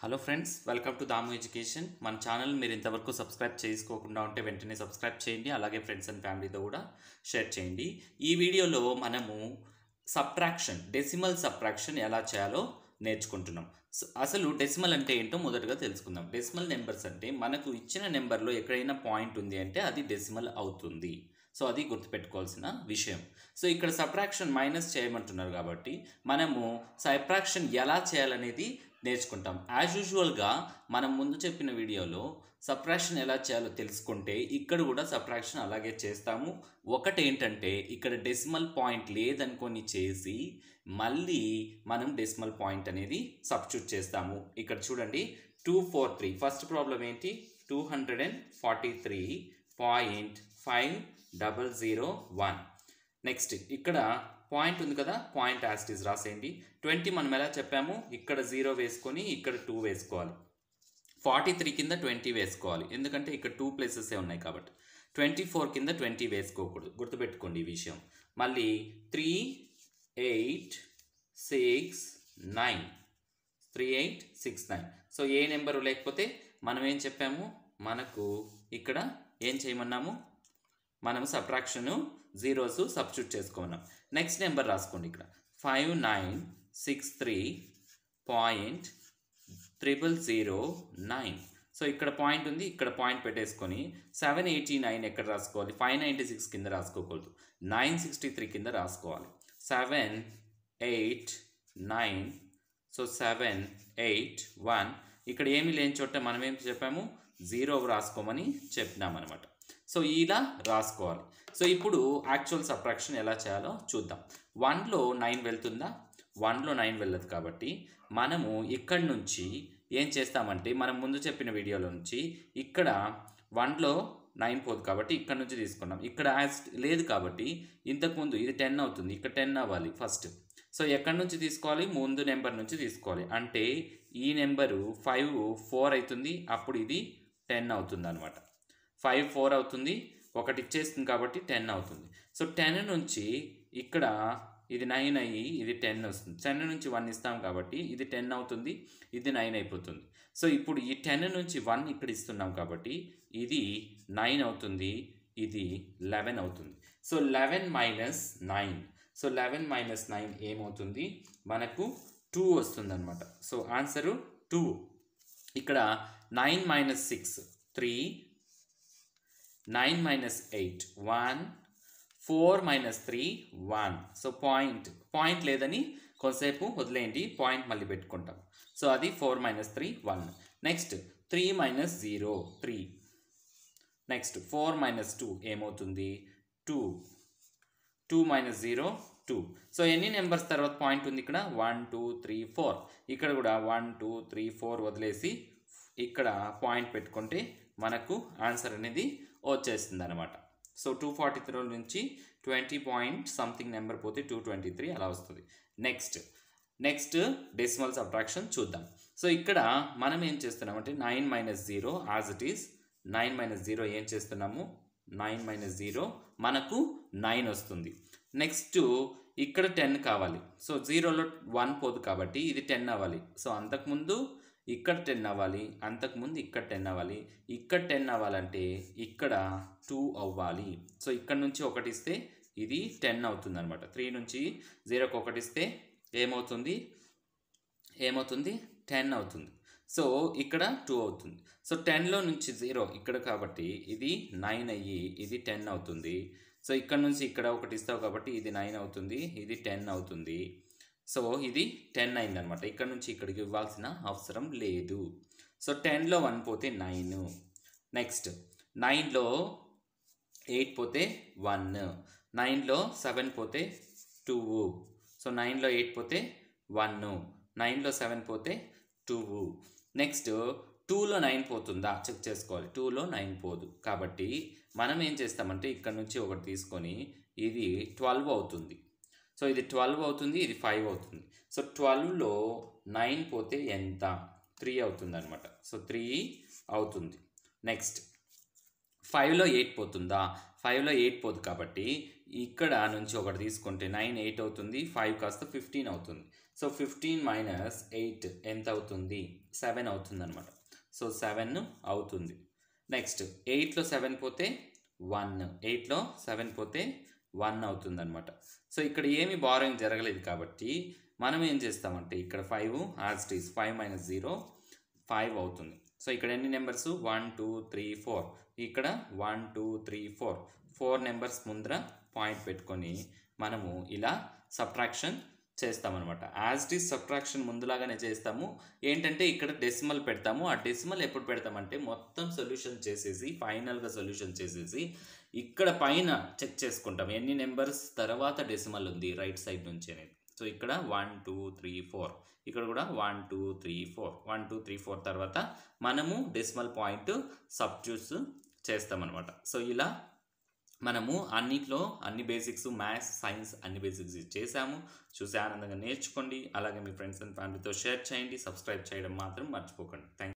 hello friends welcome to Damu education మన channel మీరు ఇంతవరకు సబ్స్క్రైబ్ చేసుకోకుండా ఉంటే వెంటనే సబ్స్క్రైబ్ చేయండి అలాగే ఫ్రెండ్స్ అండ్ ఫ్యామిలీతో కూడా షేర్ చేయండి ఈ వీడియోలో మనము సబ్ట్రాక్షన్ డెసిమల్ సబ్ట్రాక్షన్ ఎలా చేయాలో నేర్చుకుంటున్నాం అసలు డెసిమల్ అంటే ఏంటో మొదటగా తెలుసుకుందాం డెసిమల్ నెంబర్స్ అంటే మనకు ఇచ్చిన నెంబర్లో ఎక్కడైనా పాయింట్ ఉంది అంటే అది డెసిమల్ అవుతుంది సో అది గుర్తుపెట్టుకోవాల్సిన విషయం సో ఇక్కడ సబ్ట్రాక్షన్ మైనస్ చేయమంటున్నారు కాబట్టి మనము సబ్ట్రాక్షన్ ఎలా చేయాలనేది నేర్చుకుంటాం యాజ్ యూజువల్గా మనం ముందు చెప్పిన వీడియోలో సప్రాక్షన్ ఎలా చేయాలో తెలుసుకుంటే ఇక్కడ కూడా సప్రాక్షన్ అలాగే చేస్తాము ఒకటి ఏంటంటే ఇక్కడ డెసిమల్ పాయింట్ లేదనుకొని చేసి మళ్ళీ మనం డెసిమల్ పాయింట్ అనేది సబ్స్టిట్యూట్ చేస్తాము ఇక్కడ చూడండి two four three first problem ఏంటి two hundred forty three point five double zero one next ఇక్కడ పాయింట్ ఉంది కదా పాయింట్ యాస్టిస్ రాసేయండి ట్వంటీ మనం ఎలా చెప్పాము ఇక్కడ జీరో వేసుకొని ఇక్కడ టూ వేసుకోవాలి ఫార్టీ త్రీ కింద ట్వంటీ వేసుకోవాలి ఎందుకంటే ఇక్కడ టూ ప్లేసెసే ఉన్నాయి కాబట్టి ట్వంటీ ఫోర్ కింద ట్వంటీ వేసుకోకూడదు గుర్తుపెట్టుకోండి ఈ విషయం మళ్ళీ three eight six nine three eight six nine so ఏ నెంబరు లేకపోతే మనం ఏం చెప్పాము మనకు ఇక్కడ ఏం చేయమన్నాము మనం సబ్ట్రాక్షన్ జీరోస్ సబ్స్టిట్యూట్ చేసుకున్నాం నెక్స్ట్ నెంబర్ రాసుకోండి ఇక్కడ five nine six three point triple zero nine so ఇక్కడ పాయింట్ ఉంది ఇక్కడ పాయింట్ పెట్టేసుకొని సెవెన్ ఎయిటీ నైన్ ఎక్కడ రాసుకోవాలి ఫైవ్ నైంటీ సిక్స్ కింద రాసుకోకూడదు నైన్ సిక్స్టీ త్రీ కింద రాసుకోవాలి seven eight nine so seven eight one ఇక్కడ ఏమీ లేని చోట మనం ఏం చెప్పాము జీరో రాసుకోమని చెప్పినామన్నమాట సో ఇలా రాసుకోవాలి సో ఇప్పుడు యాక్చువల్ సబ్ట్రాక్షన్ ఎలా చేయాలో చూద్దాం వన్లో నైన్ వెళ్తుందా వన్లో నైన్ వెళ్ళదు కాబట్టి మనము ఇక్కడ నుంచి ఏం చేస్తామంటే మనం ముందు చెప్పిన వీడియోలో నుంచి ఇక్కడ వన్లో నైన్ పోదు కాబట్టి ఇక్కడ నుంచి తీసుకున్నాం ఇక్కడ లేదు కాబట్టి ఇంతకుముందు ఇది టెన్ అవుతుంది ఇక్కడ టెన్ అవ్వాలి ఫస్ట్ సో ఎక్కడి నుంచి తీసుకోవాలి ముందు నెంబర్ నుంచి తీసుకోవాలి అంటే ఈ నెంబరు ఫైవ్ ఫోర్ అవుతుంది అప్పుడు ఇది టెన్ అవుతుంది అనమాట ఫైవ్ ఫోర్ అవుతుంది ఒకటి ఇచ్చేస్తుంది కాబట్టి టెన్ అవుతుంది సో టెన్ నుంచి ఇక్కడ ఇది నైన్ అయ్యి ఇది టెన్ వస్తుంది టెన్ నుంచి వన్ ఇస్తాం కాబట్టి ఇది టెన్ అవుతుంది ఇది నైన్ అయిపోతుంది సో ఇప్పుడు ఈ టెన్ నుంచి వన్ ఇక్కడ ఇస్తున్నాం కాబట్టి ఇది నైన్ అవుతుంది ఇది లెవెన్ అవుతుంది so eleven minus nine so eleven minus nine ఏమవుతుంది మనకు టూ అనమాట సో ఆన్సరు టూ ఇక్కడ nine minus six three nine minus eight one four minus three one so point point లేదని కొంతసేపు వదిలేయండి పాయింట్ మళ్ళీ పెట్టుకుంటాం సో అది four minus three one next three minus zero three next four minus two ఏమవుతుంది two two minus zero two so ఎన్ని numbers తర్వాత point ఉంది ఇక్కడ వన్ టూ త్రీ ఫోర్ ఇక్కడ కూడా వన్ టూ త్రీ ఫోర్ వదిలేసి ఇక్కడ పాయింట్ పెట్టుకుంటే మనకు ఆన్సర్ అనేది వచ్చేస్తుంది అనమాట సో టూ ఫార్టీ త్రీ నుంచి ట్వంటీ పాయింట్ సంథింగ్ నెంబర్ పోతే టూ ట్వంటీ త్రీ అలా వస్తుంది నెక్స్ట్ నెక్స్ట్ డెసిమల్ సబ్ట్రాక్షన్ చూద్దాం సో ఇక్కడ మనం ఏం చేస్తున్నామంటే nine minus zero as it is nine minus zero ఏం చేస్తున్నాము నైన్ మైనస్ జీరో మనకు నైన్ వస్తుంది నెక్స్ట్ ఇక్కడ టెన్ కావాలి సో జీరోలో వన్ పోదు కాబట్టి ఇది టెన్ అవ్వాలి సో అంతకుముందు ఇక్కడ టెన్ అవ్వాలి అంతకుముందు ఇక్కడ టెన్ అవ్వాలి ఇక్కడ టెన్ అవ్వాలంటే ఇక్కడ టూ అవ్వాలి సో ఇక్కడ నుంచి ఒకటి ఇస్తే ఇది టెన్ అవుతుంది అనమాట త్రీ నుంచి జీరోకి ఒకటి ఇస్తే ఏమవుతుంది ఏమవుతుంది టెన్ అవుతుంది సో ఇక్కడ టూ అవుతుంది సో టెన్లో నుంచి జీరో ఇక్కడ కాబట్టి ఇది నైన్ అయ్యి ఇది టెన్ అవుతుంది సో ఇక్కడ నుంచి ఇక్కడ ఒకటి ఇస్తావు కాబట్టి ఇది నైన్ అవుతుంది ఇది టెన్ అవుతుంది సో ఇది టెన్ అయింది అనమాట ఇక్కడ నుంచి ఇక్కడికి ఇవ్వాల్సిన అవసరం లేదు సో టెన్లో వన్ పోతే నైన్ నెక్స్ట్ నైన్లో ఎయిట్ పోతే వన్ నైన్లో సెవెన్ పోతే టూ సో నైన్లో ఎయిట్ పోతే వన్ నైన్లో సెవెన్ పోతే టూ నెక్స్ట్ టూలో నైన్ పోతుందా చెక్ చేసుకోవాలి టూలో నైన్ పోదు కాబట్టి మనం ఏం చేస్తామంటే ఇక్కడ నుంచి ఒకటి తీసుకొని ఇది ట్వెల్వ్ అవుతుంది సో ఇది ట్వెల్వ్ అవుతుంది ఇది ఫైవ్ అవుతుంది సో ట్వెల్వ్లో నైన్ పోతే ఎంత త్రీ అవుతుంది అనమాట సో త్రీ అవుతుంది నెక్స్ట్ ఫైవ్లో ఎయిట్ పోతుందా ఫైవ్లో ఎయిట్ పోదు కాబట్టి ఇక్కడ నుంచి ఒకటి తీసుకుంటే నైన్ ఎయిట్ అవుతుంది ఫైవ్ కాస్త ఫిఫ్టీన్ అవుతుంది సో ఫిఫ్టీన్ మైనస్ ఎయిట్ ఎంత అవుతుంది సెవెన్ అవుతుంది అనమాట సో సెవెన్ అవుతుంది నెక్స్ట్ ఎయిట్లో సెవెన్ పోతే వన్ ఎయిట్లో సెవెన్ పోతే వన్ అనమాట సో ఇక్కడ ఏమి బారోయింగ్ జరగలేదు కాబట్టి మనం ఏం చేస్తామంటే ఇక్కడ five as it's five minus zero five అవుతుంది సో ఇక్కడ ఎన్ని numbers one two three four ఇక్కడ one two three four four numbers ముందర పాయింట్ పెట్టుకొని మనము ఇలా సబ్ట్రాక్షన్ చేస్తామన్నమాట యాజ్ డిస్ సబ్ట్రాక్షన్ ముందులాగానే చేస్తాము ఏంటంటే ఇక్కడ డెసిమల్ పెడతాము ఆ డెసిమల్ ఎప్పుడు పెడతామంటే మొత్తం సొల్యూషన్ చేసేసి ఫైనల్గా సొల్యూషన్ చేసేసి ఇక్కడ పైన చెక్ చేసుకుంటాం ఎన్ని నెంబర్స్ తర్వాత డెసిమల్ ఉంది రైట్ సైడ్ నుంచి అనేది సో ఇక్కడ వన్ టూ త్రీ ఫోర్ ఇక్కడ కూడా one two three four one two three four తర్వాత మనము డెసిమల్ పాయింట్ చూస్ చేస్తామన్నమాట సో ఇలా మనము అన్నిట్లో అన్ని బేసిక్స్ మ్యాథ్స్ సైన్స్ అన్ని బేసిక్స్ చేశాము చూసి ఆనందంగా నేర్చుకోండి అలాగే మీ ఫ్రెండ్స్ అండ్ ఫ్యామిలీతో షేర్ చేయండి సబ్స్క్రైబ్ చేయడం మాత్రం మర్చిపోకండి థ్యాంక్